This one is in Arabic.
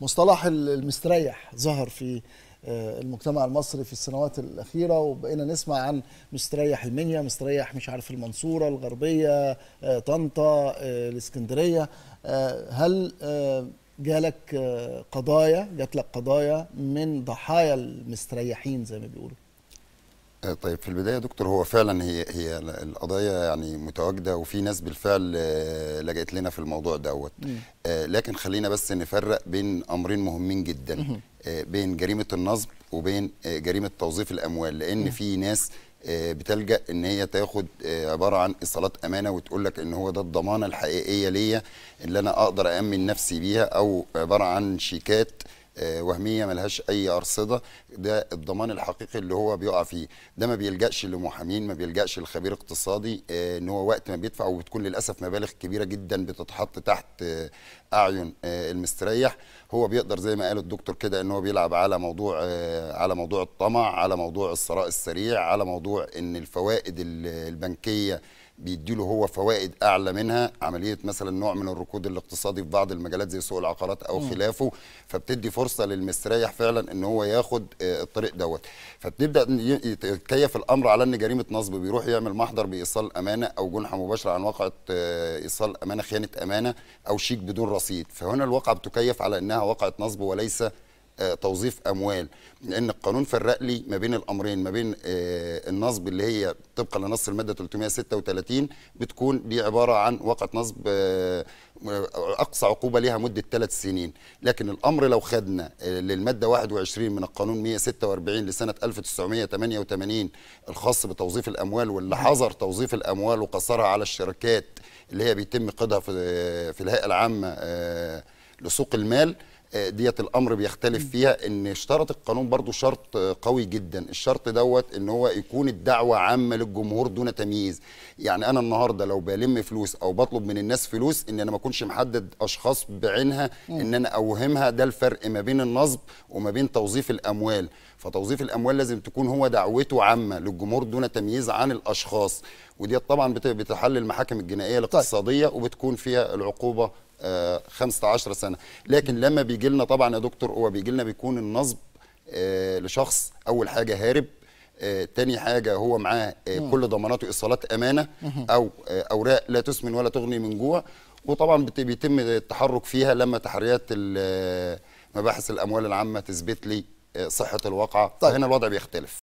مصطلح المستريح ظهر في آه، المجتمع المصري في السنوات الاخيره وبقينا نسمع عن مستريح المنيا مستريح مش عارف المنصوره الغربيه آه، طنطا آه، الاسكندريه هل جالك قضايا جات لك قضايا من ضحايا المستريحين زي ما بيقولوا آه، طيب في البدايه يا دكتور هو فعلا هي هي القضايا يعني متواجده وفي ناس بالفعل آه، لجأت لنا في الموضوع دوت آه، لكن خلينا بس نفرق بين امرين مهمين جدا بين جريمه النصب وبين جريمه توظيف الاموال لان في ناس بتلجا ان هي تاخد عباره عن ايصالات امانه وتقول لك ان هو ده الضمانه الحقيقيه ليا اللي انا اقدر اامن نفسي بيها او عباره عن شيكات آه، وهميه ملهاش اي ارصده ده الضمان الحقيقي اللي هو بيقع فيه ده ما بيلجاش لمحامين ما بيلجاش لخبير اقتصادي آه، ان هو وقت ما بيدفع وبتكون للاسف مبالغ كبيره جدا بتتحط تحت آه، اعين المستريح هو بيقدر زي ما قال الدكتور كده ان هو بيلعب على موضوع على موضوع الطمع على موضوع الثراء السريع على موضوع ان الفوائد البنكيه بيدي له هو فوائد اعلى منها عمليه مثلا نوع من الركود الاقتصادي في بعض المجالات زي سوق العقارات او م. خلافه فبتدي فرصه للمستريح فعلا ان هو ياخد آه، الطريق دوت فبتبدا يتكيف الامر على ان جريمه نصب بيروح يعمل محضر بايصال امانه او جنحه مباشره عن واقعه آه، ايصال امانه خيانه امانه او شيك بدون رصيد فهنا الواقعه بتكيف على انها واقعه نصب وليس آه، توظيف اموال لان القانون فرق لي ما بين الامرين ما بين آه، النصب اللي هي طبقا لنص الماده 336 بتكون دي عباره عن وقعه نصب آه، اقصى عقوبه ليها مده ثلاث سنين لكن الامر لو خدنا للماده 21 من القانون 146 لسنه 1988 الخاص بتوظيف الاموال واللي نعم. حظر توظيف الاموال وقصرها على الشركات اللي هي بيتم قيدها في الهيئه العامه لسوق المال آه، ديت الامر بيختلف فيها ان اشترط القانون برضو شرط آه، قوي جدا الشرط دوت ان هو يكون الدعوه عامه للجمهور دون تمييز يعني انا النهارده لو بلم فلوس او بطلب من الناس فلوس ان انا ما اكونش محدد اشخاص بعينها ان انا اوهمها ده الفرق ما بين النصب وما بين توظيف الاموال فتوظيف الاموال لازم تكون هو دعوته عامه للجمهور دون تمييز عن الاشخاص وديت طبعا بتحل المحاكم الجنائيه طيب. الاقتصاديه وبتكون فيها العقوبه 15 آه، سنه لكن لما بيجي لنا طبعا يا دكتور هو بيجي لنا بيكون النصب آه، لشخص اول حاجه هارب آه، تاني حاجة هو معاه كل ضماناته إيصالات أمانة أو أوراق لا تسمن ولا تغني من جوع وطبعا بيتم التحرك فيها لما تحريات مباحث الأموال العامة تثبت لي صحة الواقعة طيب. هنا الوضع بيختلف